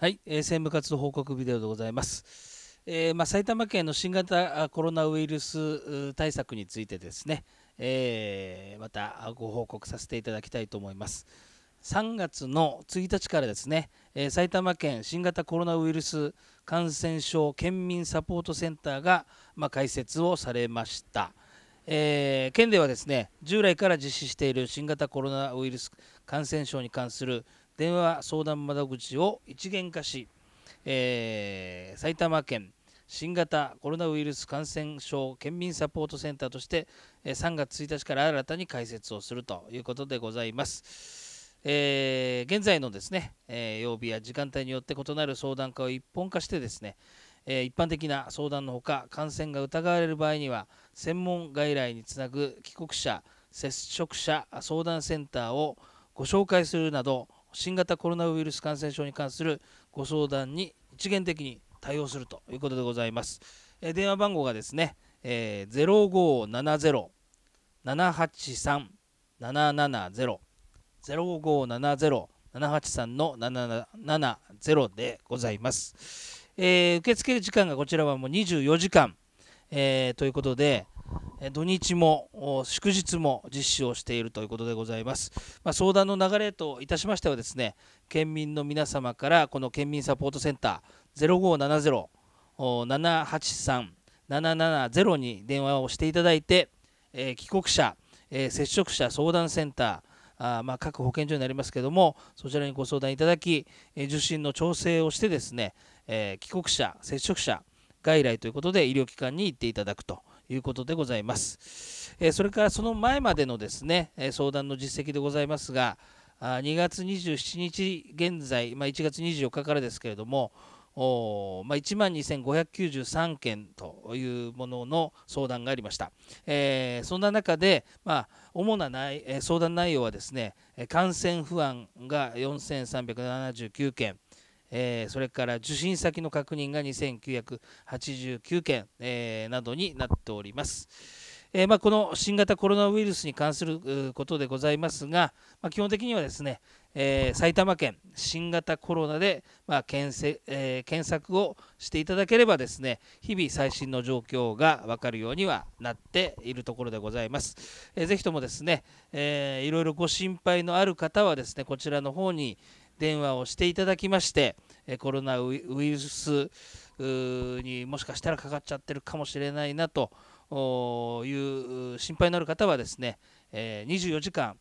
はい、えー、政務活動報告ビデオでございます。えー、まあ、埼玉県の新型コロナウイルス対策についてですね、えー、またご報告させていただきたいと思います。3月の1日からですね、え埼玉県新型コロナウイルス感染症県民サポートセンターが、まあ、開設をされました。えー、県ではですね従来から実施している新型コロナウイルス感染症に関する電話相談窓口を一元化し、えー、埼玉県新型コロナウイルス感染症県民サポートセンターとして3月1日から新たに開設をするということでございます。えー、現在のですね、えー、曜日や時間帯によって異なる相談会を一本化してですね、えー、一般的な相談のほか感染が疑われる場合には専門外来につなぐ帰国者接触者相談センターをご紹介するなど新型コロナウイルス感染症に関するご相談に一元的に対応するということでございます。え電話番号がですね、えー、0570-783-770 0570-783の770でございます、えー、受付時間がこちらはもう24時間、えー、ということで、土日も祝日も実施をしているということでございます、まあ、相談の流れといたしましてはですね県民の皆様からこの県民サポートセンター0570-783-770に電話をしていただいて、えー、帰国者、えー、接触者相談センターあまあ、各保健所になりますけどもそちらにご相談いただき、えー、受診の調整をしてですね、え帰国者接触者外来ということで医療機関に行っていただくということでございます。えそれからその前までのですね、え相談の実績でございますが、2月27日現在、まあ、1月24日からですけれども、まあ、1万2593件というものの相談がありました、えー、そんな中で、まあ、主な内相談内容はですね感染不安が4379件えー、それから受診先の確認が2989件、えー、などになっております。えー、まあ、この新型コロナウイルスに関することでございますが、まあ、基本的にはですね、え埼玉県新型コロナで、まあ、検せえ検索をしていただければですね日々最新の状況が分かるようにはなっているところでございます。えー、ぜひともですね、えー、いろいろご心配のある方はですねこちらの方に、電話をしていただきまして、えコロナウイルスにもしかしたらかかっちゃってるかもしれないなという心配のある方はですね、え24時間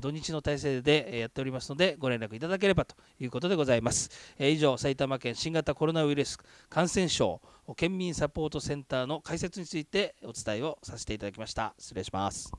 土日の体制でやっておりますのでご連絡いただければということでございます以上埼玉県新型コロナウイルス感染症県民サポートセンターの開設についてお伝えをさせていただきました失礼します